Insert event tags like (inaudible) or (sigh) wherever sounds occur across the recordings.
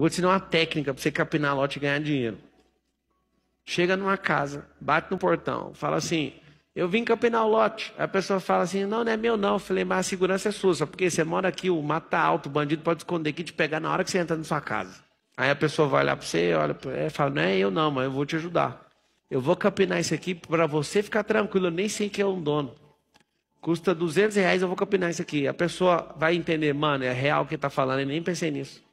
Vou te ensinar uma técnica para você capinar lote e ganhar dinheiro. Chega numa casa, bate no portão, fala assim: Eu vim capinar o lote. A pessoa fala assim: Não, não é meu, não. Eu falei: Mas a segurança é sua, só porque você mora aqui, o mata tá alto, o bandido pode esconder aqui e te pegar na hora que você entra na sua casa. Aí a pessoa vai olhar para você, olha é, fala: Não é eu, não, mas eu vou te ajudar. Eu vou capinar isso aqui para você ficar tranquilo, eu nem sei quem é um dono. Custa 200 reais, eu vou capinar isso aqui. A pessoa vai entender, mano, é real o que tá falando, eu nem pensei nisso.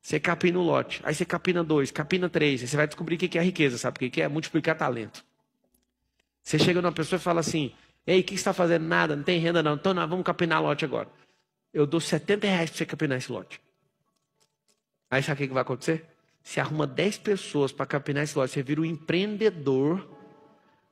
Você capina um lote, aí você capina dois, capina três, aí você vai descobrir o que é riqueza, sabe o que é? Multiplicar talento. Você chega numa pessoa e fala assim: Ei, o que você está fazendo? Nada, não tem renda não, então não, vamos capinar lote agora. Eu dou 70 reais para você capinar esse lote. Aí sabe o que vai acontecer? Você arruma 10 pessoas para capinar esse lote, você vira um empreendedor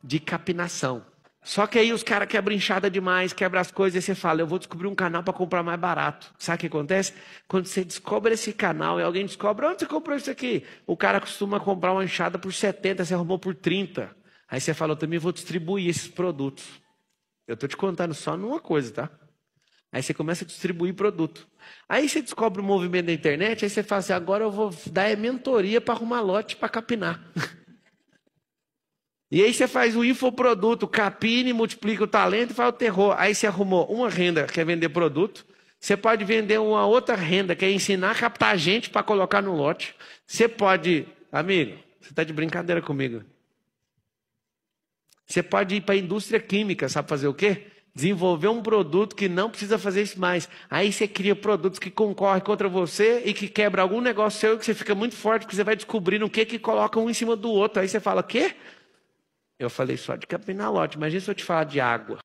de capinação. Só que aí os caras quebram enxada demais, quebram as coisas, e você fala, eu vou descobrir um canal para comprar mais barato. Sabe o que acontece? Quando você descobre esse canal e alguém descobre, onde você comprou isso aqui? O cara costuma comprar uma enxada por 70, você arrumou por 30. Aí você fala, eu também vou distribuir esses produtos. Eu estou te contando só numa coisa, tá? Aí você começa a distribuir produto. Aí você descobre o movimento da internet, aí você fala assim, agora eu vou dar é mentoria para arrumar lote para capinar. (laughs) E aí você faz o infoproduto, capine, multiplica o talento e faz o terror. Aí você arrumou uma renda que é vender produto. Você pode vender uma outra renda, que é ensinar a captar gente para colocar no lote. Você pode, amigo, você está de brincadeira comigo. Você pode ir para a indústria química, sabe fazer o quê? Desenvolver um produto que não precisa fazer isso mais. Aí você cria produtos que concorrem contra você e que quebra algum negócio seu que você fica muito forte, porque você vai descobrindo o que que colocam um em cima do outro. Aí você fala, o quê? Eu falei só de capinalote. mas isso eu te falar de água.